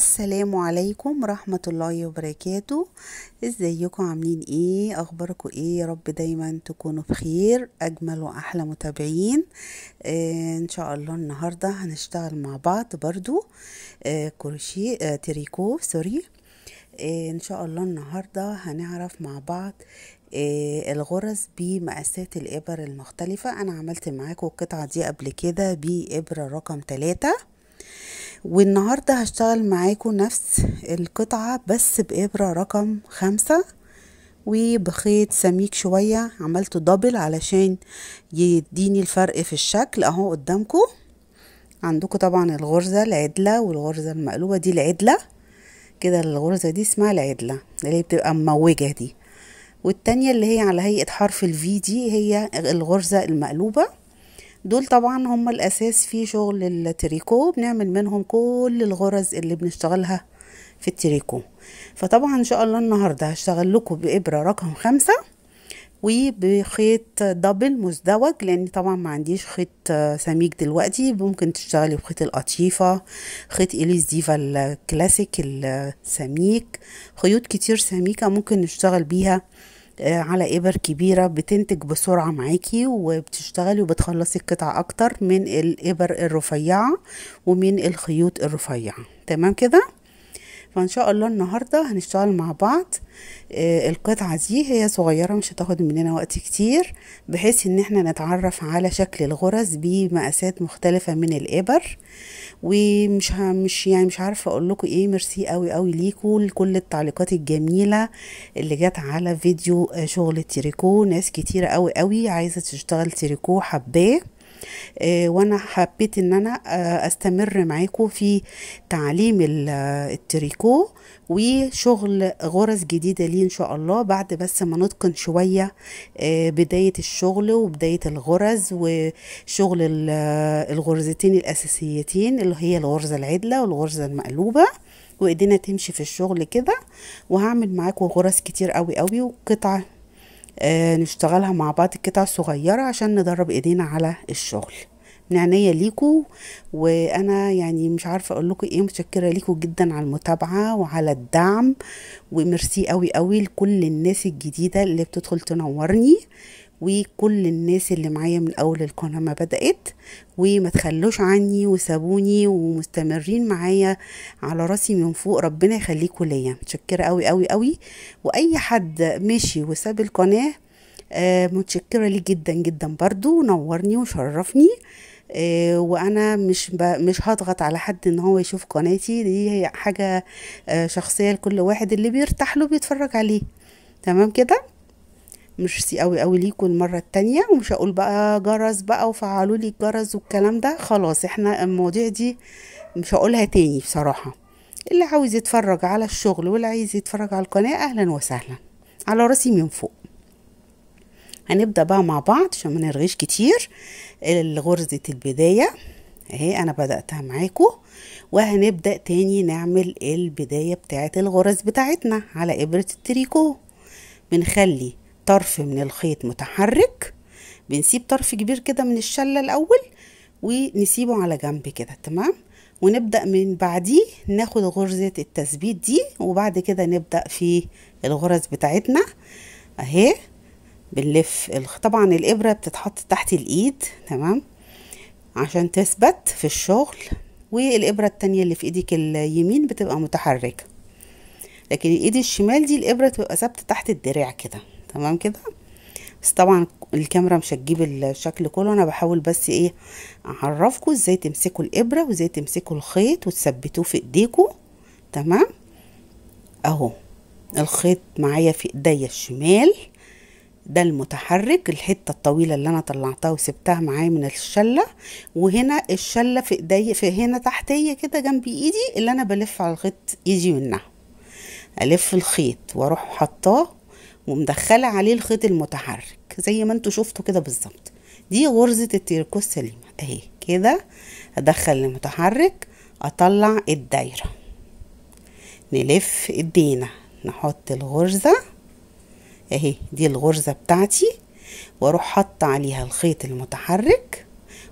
السلام عليكم ورحمة الله وبركاته ازيكم عاملين ايه اخباركم ايه يا رب دايما تكونوا بخير اجمل واحلى متابعين آه ان شاء الله النهاردة هنشتغل مع بعض برضو آه كروشي آه تريكو سوري آه ان شاء الله النهاردة هنعرف مع بعض آه الغرز بمقاسات الإبر المختلفة أنا عملت معاكم القطعة دي قبل كده بإبرة رقم تلاتة والنهاردة هشتغل معاكم نفس القطعة بس بإبرة رقم خمسة وبخيط سميك شوية عملته دبل علشان يديني الفرق في الشكل اهو قدامكم عندكم طبعا الغرزة العدلة والغرزة المقلوبة دي العدلة كده الغرزة دي اسمها العدلة اللي بتبقى مموجة دي والتانية اللي هي على هيئة حرف الفي دي هي الغرزة المقلوبة دول طبعا هم الأساس في شغل التريكو بنعمل منهم كل الغرز اللي بنشتغلها في التريكو فطبعا إن شاء الله النهاردة هشتغل لكم بإبرة رقم خمسة وبخيط دبل مزدوج لان طبعا ما عنديش خيط آه، سميك دلوقتي ممكن تشتغلي بخيط القطيفة خيط اليس ديفا الكلاسيك السميك خيوط كتير سميكة ممكن نشتغل بيها على إبر كبيرة بتنتج بسرعة معاكي وبتشتغلي وبتخلصي القطع أكتر من الإبر الرفيعة ومن الخيوط الرفيعة تمام كده فان شاء الله النهاردة هنشتغل مع بعض آه، القطعة دي هي صغيرة مش هتاخد مننا وقت كتير بحيث ان احنا نتعرف على شكل الغرز بمقاسات مختلفة من الابر ومش مش يعني مش عارفة اقول لكم ايه ميرسي قوي قوي ليكوا لكل التعليقات الجميلة اللي جت على فيديو آه، شغل التريكو ناس كتيرة قوي قوي عايزة تشتغل تريكو حباه آه، وانا حبيت ان انا آه، استمر معاكم في تعليم آه، التريكو وشغل غرز جديدة ليه ان شاء الله بعد بس ما نتقن شوية بداية الشغل وبداية الغرز وشغل الغرزتين الاساسيتين اللي هي الغرزة العدلة والغرزة المقلوبة وايدينا تمشي في الشغل كده وهعمل معاكم غرز كتير قوي قوي وقطعه آه نشتغلها مع بعض القطع الصغيرة عشان ندرب ايدينا على الشغل من عينيا ليكو وانا يعني مش عارفه اقول لكم ايه متشكره ليكو جدا على المتابعه وعلى الدعم وميرسي قوي قوي لكل الناس الجديده اللي بتدخل تنورني وكل الناس اللي معايا من اول القناه ما بدات وما تخلوش عني وسابوني ومستمرين معايا على راسي من فوق ربنا يخليكم ليا متشكره قوي قوي قوي واي حد مشي وساب القناه آه متشكره ليه جدا جدا برضو نورني وشرفني آه وانا مش مش هضغط على حد ان هو يشوف قناتي دي هي حاجه آه شخصيه لكل واحد اللي بيرتاح له بيتفرج عليه تمام كده ميرسي قوي قوي ليكم المره التانية ومش هقول بقى جرس بقى وفعلوا لي الجرس والكلام ده خلاص احنا المواضيع دي مش هقولها تاني بصراحه اللي عاوز يتفرج على الشغل واللي عايز يتفرج على القناه اهلا وسهلا على راسي من فوق هنبدا بقى مع بعض عشان ما نرغيش كتير غرزه البدايه اهي انا بداتها معاكم وهنبدا تاني نعمل البدايه بتاعه الغرز بتاعتنا على ابره التريكو بنخلي طرف من الخيط متحرك بنسيب طرف كبير كده من الشلة الأول ونسيبه على جنب كده تمام ونبدأ من بعديه ناخد غرزة التثبيت دي وبعد كده نبدأ في الغرز بتاعتنا اهي بنلف طبعا الإبرة بتتحط تحت الإيد تمام عشان تثبت في الشغل والإبرة التانية اللي في إيدك اليمين بتبقى متحركة لكن الإيد الشمال دي الإبرة تبقى ثابتة تحت الدراع كده تمام كده بس طبعا الكاميرا مش هتجيب الشكل كله انا بحاول بس ايه اعرفكم ازاي تمسكوا الابره وازاي تمسكوا الخيط وتثبتوه في ايديكم تمام اهو الخيط معايا في ايديا الشمال ده المتحرك الحته الطويله اللي انا طلعتها وسبتها معايا من الشله وهنا الشله في ايديا في هنا تحتيه كده جنب ايدي اللي انا بلف على الخيط ايدي منها الف الخيط واروح حطاه ومدخله عليه الخيط المتحرك زي ما انتوا شفتوا كده بالظبط دي غرزه التيركو السليمه اهي كده ادخل المتحرك اطلع الدايره نلف الدينا نحط الغرزه اهي دي الغرزه بتاعتي واروح حاطه عليها الخيط المتحرك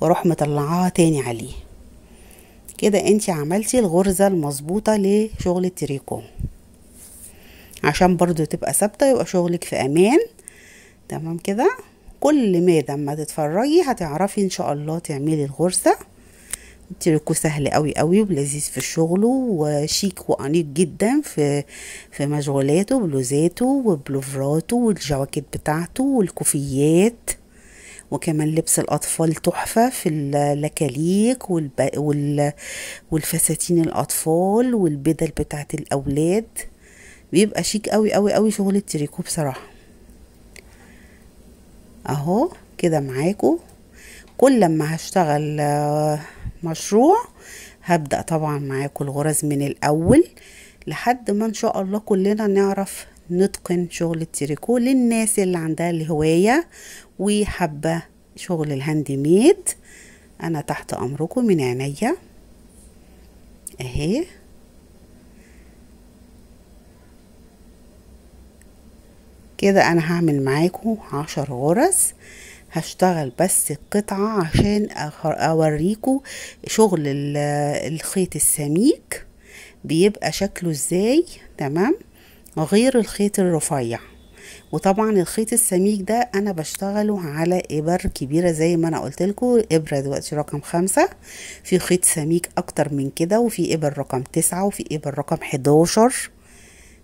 واروح مطلعاها تاني عليه كده انت عملتي الغرزه المظبوطه لشغل التريكو عشان برضو تبقى ثابته يبقى شغلك في امان تمام كده كل ما لما تتفرجي هتعرفي ان شاء الله تعملي الغرزة تريكو سهل قوي قوي ولذيذ في الشغل وشيك وانيق جدا في في مشغولاته بلوزاته وبلوفراته والجواكت بتاعته والكوفيات وكمان لبس الاطفال تحفه في اللكاليك والب... وال... والفساتين الاطفال والبدل بتاعه الاولاد بيبقى شيك قوي قوي قوي شغل التريكو بصراحه اهو كده معاكو كل لما هشتغل آه، مشروع هبدا طبعا معاكو الغرز من الاول لحد ما ان شاء الله كلنا نعرف نتقن شغل التريكو للناس اللي عندها الهوايه وحابه شغل الهاند ميد انا تحت امركم من عينيا اهي كده انا هعمل معاكم عشر غرز هشتغل بس القطعة عشان اوريكم شغل الخيط السميك بيبقى شكله ازاي تمام غير الخيط الرفيع وطبعا الخيط السميك ده انا بشتغله على ابر كبيره زي ما انا قلت لكم ابره دلوقتي رقم خمسة في خيط سميك اكتر من كده وفي ابر رقم تسعة وفي ابر رقم 11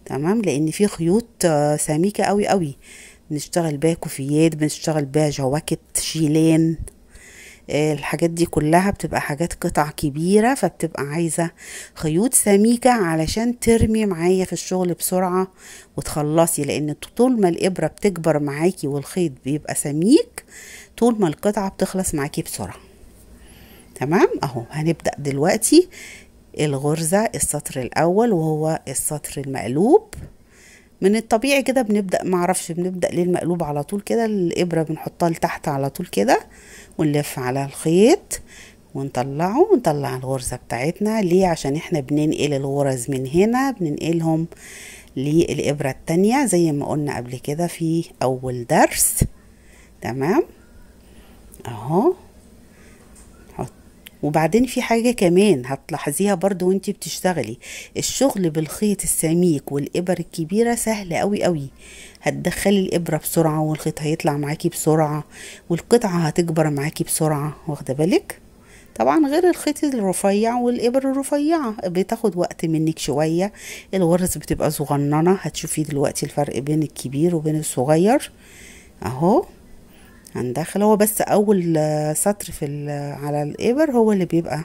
تمام لان في خيوط آه، سميكه قوي قوي بنشتغل بيها كوفيات بنشتغل بيها جواكت شيلان آه، الحاجات دي كلها بتبقى حاجات قطع كبيرة فبتبقى عايزة خيوط سميكة علشان ترمي معايا في الشغل بسرعة وتخلصي لأن طول ما الإبرة بتكبر معاكي والخيط بيبقى سميك طول ما القطعة بتخلص معاكي بسرعة تمام اهو هنبدأ دلوقتي الغرزة السطر الأول وهو السطر المقلوب من الطبيعي كده بنبدأ معرفش بنبدأ ليه المقلوب على طول كده الإبرة بنحطها لتحت على طول كده ونلف على الخيط ونطلعه ونطلع الغرزة بتاعتنا ليه عشان احنا بننقل الغرز من هنا بننقلهم للإبرة التانية زي ما قلنا قبل كده في أول درس تمام اهو وبعدين في حاجة كمان هتلاحظيها برضو وانت بتشتغلي الشغل بالخيط السميك والإبر الكبيرة سهل قوي قوي هتدخلي الإبرة بسرعة والخيط هيطلع معاكي بسرعة والقطعة هتكبر معاكي بسرعة واخدة بالك؟ طبعا غير الخيط الرفيع والإبر الرفيعة بتاخد وقت منك شوية الغرز بتبقى صغننة هتشوفي دلوقتي الفرق بين الكبير وبين الصغير اهو هندخل هو بس اول سطر في على الابر هو اللي بيبقى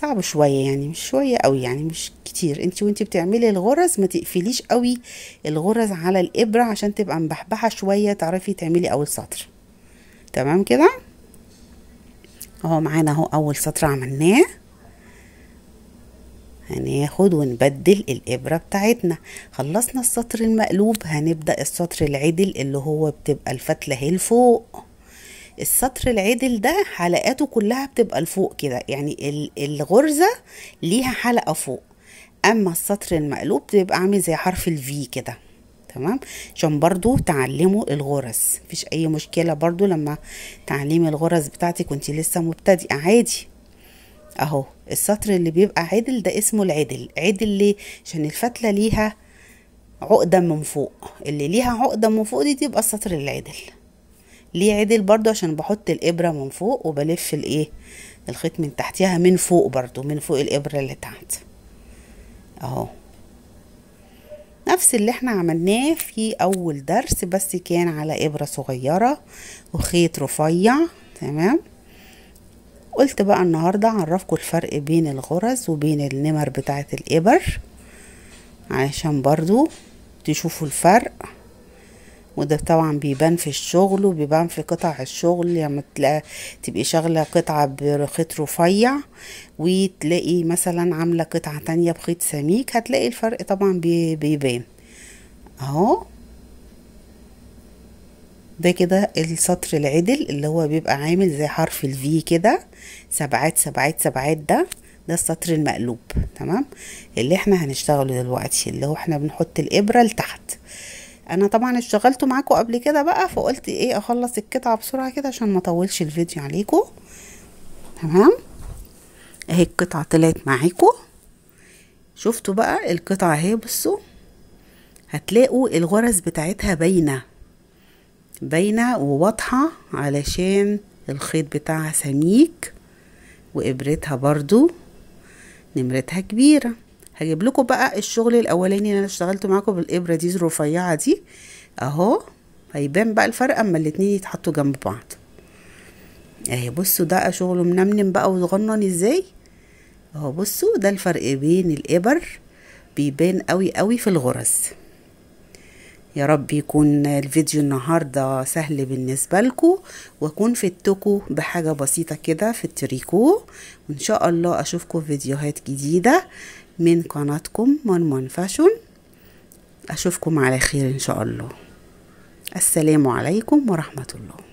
صعب شويه يعني مش شويه قوي يعني مش كتير انت وانت بتعملي الغرز ما تقفليش قوي الغرز على الابره عشان تبقى مبحبحه شويه تعرفي تعملي اول سطر تمام كده اهو معانا اهو اول سطر عملناه هناخد ونبدل الإبرة بتاعتنا خلصنا السطر المقلوب هنبدأ السطر العدل اللي هو بتبقى الفتلة هي لفوق السطر العدل ده حلقاته كلها بتبقى لفوق كده يعني الغرزة ليها حلقة فوق اما السطر المقلوب بيبقى عامل زي حرف الفي كده تمام عشان برضو تعلموا الغرز مفيش اي مشكلة برضو لما تعلمي الغرز بتاعتك وانت لسه مبتدئة عادي اهو السطر اللي بيبقى عدل ده اسمه العدل عدل ليه عشان الفتلة ليها عقدة من فوق اللي ليها عقدة من فوق دي تبقى السطر العدل ليه عدل برضو عشان بحط الابرة من فوق وبلف الايه الخيط من تحتها من فوق برضو من فوق الابرة اللي تحت اهو نفس اللي احنا عملناه في اول درس بس كان على ابرة صغيرة وخيط رفيع تمام قلت بقى النهاردة عرفكم الفرق بين الغرز وبين النمر بتاعت الابر علشان برضو تشوفوا الفرق وده طبعا بيبان في الشغل وبيبان في قطع الشغل لما يعني تلاقي تبقي شغلة قطعة بخيط رفيع وتلاقي مثلا عاملة قطعة تانية بخيط سميك هتلاقي الفرق طبعا بيبان اهو ده كده السطر العدل اللي هو بيبقى عامل زي حرف الفي كده سبعات سبعات سبعات ده ده السطر المقلوب تمام اللي احنا هنشتغله دلوقتي اللي هو احنا بنحط الابره لتحت انا طبعا اشتغلت معاكم قبل كده بقى فقلت ايه اخلص القطعه بسرعه كده عشان ما اطولش الفيديو عليكم تمام اهي القطعه طلعت معاكم شفتوا بقى القطعه اهي بصوا هتلاقوا الغرز بتاعتها باينه باينه وواضحه علشان الخيط بتاعها سميك وابرتها برضو نمرتها كبيره هجيب لكم بقى الشغل الاولاني اللي انا اشتغلته معاكم بالابره دي الرفيعه دي اهو هيبان بقى الفرق اما الاتنين يتحطوا جنب بعض اهي بصوا ده شغله منمنم بقى وصغنن ازاي اهو بصوا ده الفرق بين الابر بيبان قوي قوي في الغرز يا رب يكون الفيديو النهاردة سهل بالنسبة لكم واكون فدتكم بحاجة بسيطة كده في التريكو وان شاء الله اشوفكم في فيديوهات جديدة من قناتكم مون فاشون أشوفكم على خير إن شاء الله السلام عليكم ورحمة الله